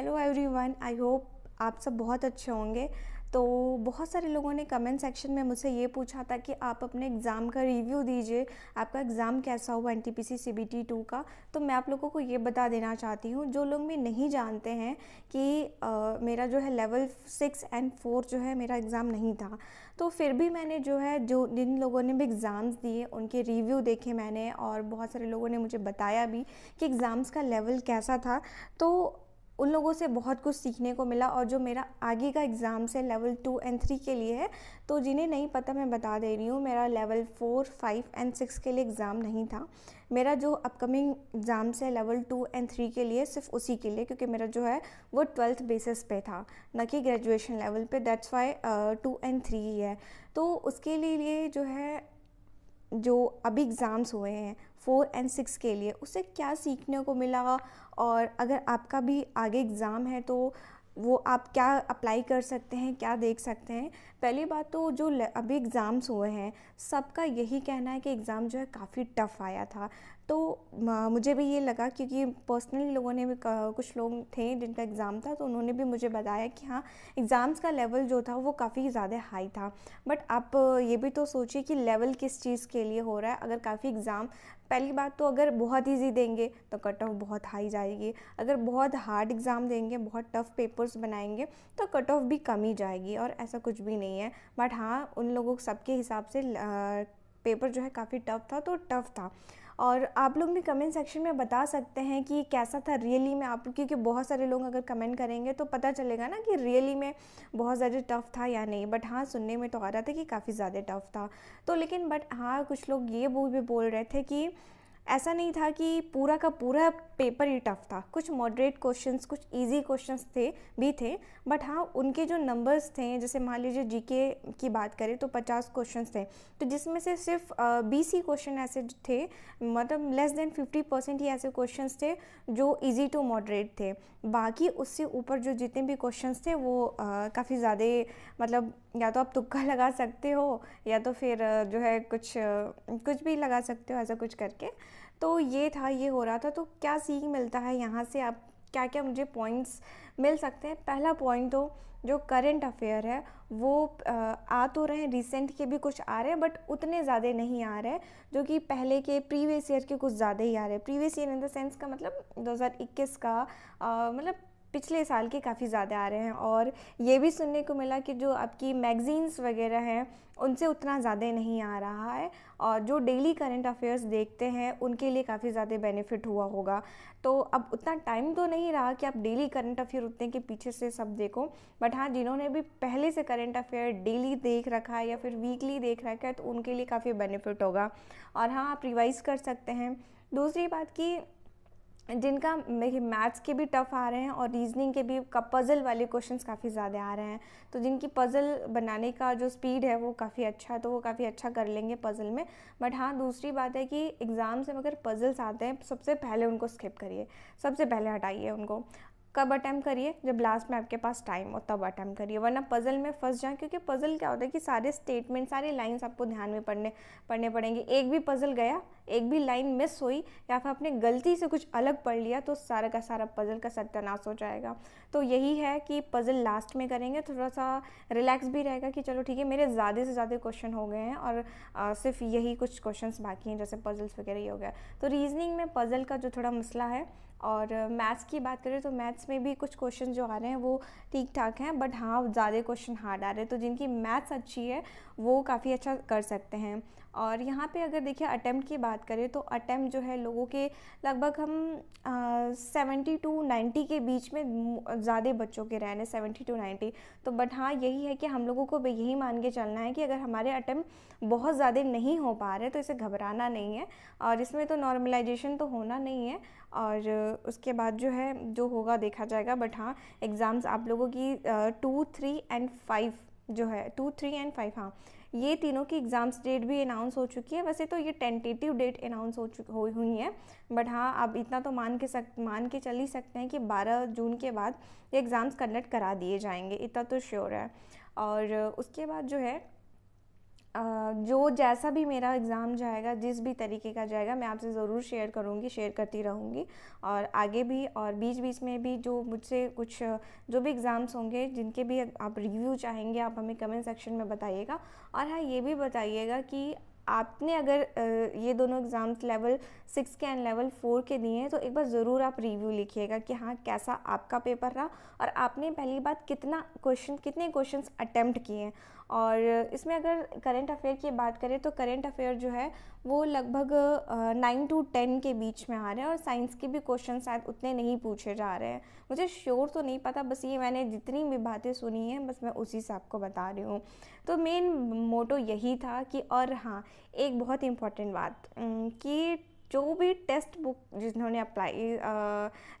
hello everyone I hope आप सब बहुत अच्छे होंगे तो बहुत सारे लोगों ने कमेंट सेक्शन में मुझसे ये पूछा था कि आप अपने एग्ज़ाम का रिव्यू दीजिए आपका एग्ज़ाम कैसा हुआ N T P C C B T two का तो मैं आप लोगों को ये बता देना चाहती हूँ जो लोग भी नहीं जानते हैं कि आ, मेरा जो है लेवल सिक्स एंड फोर जो है मेरा एग्ज़ाम नहीं था तो फिर भी मैंने जो है जो जिन लोगों ने भी एग्ज़ाम्स दिए उनके रिव्यू देखे मैंने और बहुत सारे लोगों ने मुझे बताया भी कि एग्ज़ाम्स का लेवल कैसा था तो उन लोगों से बहुत कुछ सीखने को मिला और जो मेरा आगे का एग्ज़ाम्स है लेवल टू एंड थ्री के लिए है तो जिन्हें नहीं पता मैं बता दे रही हूँ मेरा level four five and six के लिए एग्ज़ाम नहीं था मेरा जो अपकमिंग एग्ज़ाम्स है लेवल टू एंड थ्री के लिए सिर्फ उसी के लिए क्योंकि मेरा जो है वो ट्वेल्थ बेसिस पे था न कि ग्रेजुएशन लेवल पे that's why two and three ही है तो उसके लिए जो है जो अभी एग्ज़ाम्स हुए हैं फ़ोर एंड सिक्स के लिए उसे क्या सीखने को मिला और अगर आपका भी आगे एग्ज़ाम है तो वो आप क्या अप्लाई कर सकते हैं क्या देख सकते हैं पहली बात तो जो अभी एग्ज़ाम्स हुए हैं सबका यही कहना है कि एग्ज़ाम जो है काफ़ी टफ़ आया था तो मुझे भी ये लगा क्योंकि पर्सनली लोगों ने भी कुछ लोग थे जिनका एग्ज़ाम था तो उन्होंने भी मुझे बताया कि हाँ एग्ज़ाम्स का लेवल जो था वो काफ़ी ज़्यादा हाई था बट आप ये भी तो सोचिए कि लेवल किस चीज़ के लिए हो रहा है अगर काफ़ी एग्ज़ाम पहली बात तो अगर बहुत ईजी देंगे तो कट ऑफ बहुत हाई जाएगी अगर बहुत हार्ड एग्ज़ाम देंगे बहुत टफ पेपर्स बनाएंगे तो कट ऑफ भी कम ही जाएगी और ऐसा कुछ भी नहीं है बट हाँ उन लोगों सबके हिसाब से पेपर जो है काफ़ी टफ था तो टफ था और आप लोग भी कमेंट सेक्शन में बता सकते हैं कि कैसा था रियली में आप क्योंकि बहुत सारे लोग अगर कमेंट करेंगे तो पता चलेगा ना कि रियली में बहुत ज़्यादा टफ़ था या नहीं बट हाँ सुनने में तो आ रहा था कि काफ़ी ज़्यादा टफ़ था तो लेकिन बट हाँ कुछ लोग ये वो भी बोल रहे थे कि ऐसा नहीं था कि पूरा का पूरा पेपर ही टफ था कुछ मॉडरेट क्वेश्चंस कुछ इजी क्वेश्चंस थे भी थे बट हाँ उनके जो नंबर्स थे जैसे मान लीजिए जीके की बात करें तो 50 क्वेश्चंस थे तो जिसमें से सिर्फ बीस ही क्वेश्चन ऐसे थे मतलब लेस देन 50 परसेंट ही ऐसे क्वेश्चंस थे जो इजी टू मॉडरेट थे बाकी उससे ऊपर जो जितने भी क्वेश्चन थे वो काफ़ी ज़्यादा मतलब या तो आप तुक्का लगा सकते हो या तो फिर जो है कुछ कुछ भी लगा सकते हो ऐसा कुछ करके तो ये था ये हो रहा था तो क्या सीख मिलता है यहाँ से आप क्या क्या मुझे पॉइंट्स मिल सकते हैं पहला पॉइंट तो जो करंट अफेयर है वो आ तो रहे हैं रिसेंट के भी कुछ आ रहे हैं बट उतने ज़्यादा नहीं आ रहे जो कि पहले के प्रीवियस ईयर के कुछ ज़्यादा ही आ रहे हैं previous year in the sense का मतलब 2021 का मतलब पिछले साल के काफ़ी ज़्यादा आ रहे हैं और ये भी सुनने को मिला कि जो आपकी मैगज़ीन्स वगैरह हैं उनसे उतना ज़्यादा नहीं आ रहा है और जो डेली करंट अफेयर्स देखते हैं उनके लिए काफ़ी ज़्यादा बेनिफिट हुआ होगा तो अब उतना टाइम तो नहीं रहा कि आप डेली करंट अफेयर उतने के पीछे से सब देखो बट हाँ जिन्होंने भी पहले से करंट अफेयर डेली देख रखा है या फिर वीकली देख रखा है तो उनके लिए काफ़ी बेनिफिट होगा और हाँ आप रिवाइज़ कर सकते हैं दूसरी बात कि जिनका मैथ्स के भी टफ़ आ रहे हैं और रीजनिंग के भी का पज़ल वाले क्वेश्चंस काफ़ी ज़्यादा आ रहे हैं तो जिनकी पज़ल बनाने का जो स्पीड है वो काफ़ी अच्छा है तो वो काफ़ी अच्छा कर लेंगे पज़ल में बट हाँ दूसरी बात है कि एग्ज़ाम से अगर पज़ल्स आते हैं सबसे पहले उनको स्किप करिए सबसे पहले हटाइए उनको कब अटैम्प करिए जब लास्ट में आपके पास टाइम हो तब अटैम्प करिए वरना पज़ल में फंस जाए क्योंकि पज़ल क्या होता है कि सारे स्टेटमेंट सारे लाइन्स आपको ध्यान में पढ़ने पढ़ने पड़ेंगे एक भी पज़ल गया एक भी लाइन मिस हुई या फिर आपने गलती से कुछ अलग पढ़ लिया तो सारा का सारा पज़ल का सत्यानाश हो जाएगा तो यही है कि पज़ल लास्ट में करेंगे थोड़ा सा रिलैक्स भी रहेगा कि चलो ठीक है मेरे ज़्यादा से ज़्यादा क्वेश्चन हो गए हैं और आ, सिर्फ यही कुछ क्वेश्चन बाकी हैं जैसे पज़ल्स वगैरह ये हो गया तो रीजनिंग में पज़ल का जो थोड़ा मसला है और मैथ्स की बात करें तो मैथ्स मैथ्स में भी कुछ क्वेश्चन जो आ रहे हैं वो ठीक ठाक हैं बट हाँ ज़्यादा क्वेश्चन हार्ड आ रहे हैं तो जिनकी मैथ्स अच्छी है वो काफ़ी अच्छा कर सकते हैं और यहाँ पे अगर देखिए अटैम्प्ट की बात करें तो अटैम्प्ट जो है लोगों के लगभग हम सेवेंटी टू नाइन्टी के बीच में ज़्यादा बच्चों के रहने सेवेंटी टू नाइन्टी तो बट हाँ यही है कि हम लोगों को भी यही मान के चलना है कि अगर हमारे अटैम्प्ट बहुत ज़्यादा नहीं हो पा रहे तो इसे घबराना नहीं है और इसमें तो नॉर्मलाइजेशन तो होना नहीं है और उसके बाद जो है जो होगा देखा जाएगा बट हाँ एग्ज़ाम्स आप लोगों की टू थ्री एंड फाइव जो है टू थ्री एंड फाइव हाँ ये तीनों की एग्ज़ाम्स डेट भी अनाउंस हो चुकी है वैसे तो ये टेंटेटिव डेट अनाउंस हो चुकी हो हुई है बट हाँ आप इतना तो मान के सक मान के चल ही सकते हैं कि 12 जून के बाद ये एग्ज़ाम्स कंडक्ट करा दिए जाएंगे इतना तो श्योर है और उसके बाद जो है जो जैसा भी मेरा एग्ज़ाम जाएगा जिस भी तरीके का जाएगा मैं आपसे ज़रूर शेयर करूँगी शेयर करती रहूँगी और आगे भी और बीच बीच में भी जो मुझसे कुछ जो भी एग्ज़ाम्स होंगे जिनके भी आप रिव्यू चाहेंगे आप हमें कमेंट सेक्शन में बताइएगा और हाँ ये भी बताइएगा कि आपने अगर ये दोनों एग्ज़ाम्स लेवल सिक्स के एंड लेवल फोर के दिए हैं तो एक बार ज़रूर आप रिव्यू लिखिएगा कि हाँ कैसा आपका पेपर रहा और आपने पहली बात कितना क्वेश्चन कितने क्वेश्चंस अटेम्प्ट किए हैं और इसमें अगर करेंट अफेयर की बात करें तो करेंट अफेयर जो है वो लगभग नाइन टू टेन के बीच में आ रहे हैं और साइंस के भी क्वेश्चन शायद उतने नहीं पूछे जा रहे हैं मुझे श्योर तो नहीं पता बस ये मैंने जितनी भी बातें सुनी हैं बस मैं उसी से आपको बता रही हूँ तो मेन मोटो यही था कि और हाँ एक बहुत इम्पॉर्टेंट बात कि जो भी टेस्ट बुक जिन्होंने अप्लाई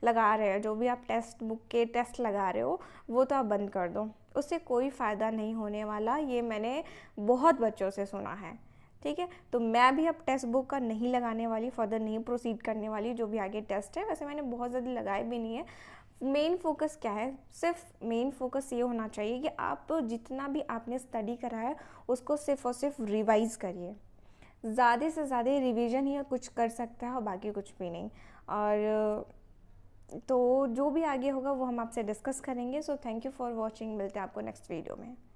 लगा रहे हैं जो भी आप टेस्ट बुक के टेस्ट लगा रहे हो वो तो आप बंद कर दो उससे कोई फ़ायदा नहीं होने वाला ये मैंने बहुत बच्चों से सुना है ठीक है तो मैं भी अब टेस्ट बुक का नहीं लगाने वाली फर्दर नहीं प्रोसीड करने वाली जो भी आगे टेस्ट है वैसे मैंने बहुत ज़्यादा लगाए भी नहीं है मेन फोकस क्या है सिर्फ मेन फोकस ये होना चाहिए कि आप जितना भी आपने स्टडी करा है उसको सिर्फ और सिर्फ रिवाइज़ करिए ज़्यादा से ज़्यादा रिवीजन ही कुछ कर सकता है और बाकी कुछ भी नहीं और तो जो भी आगे होगा वो हम आपसे डिस्कस करेंगे so thank you for watching मिलते हैं आपको नेक्स्ट वीडियो में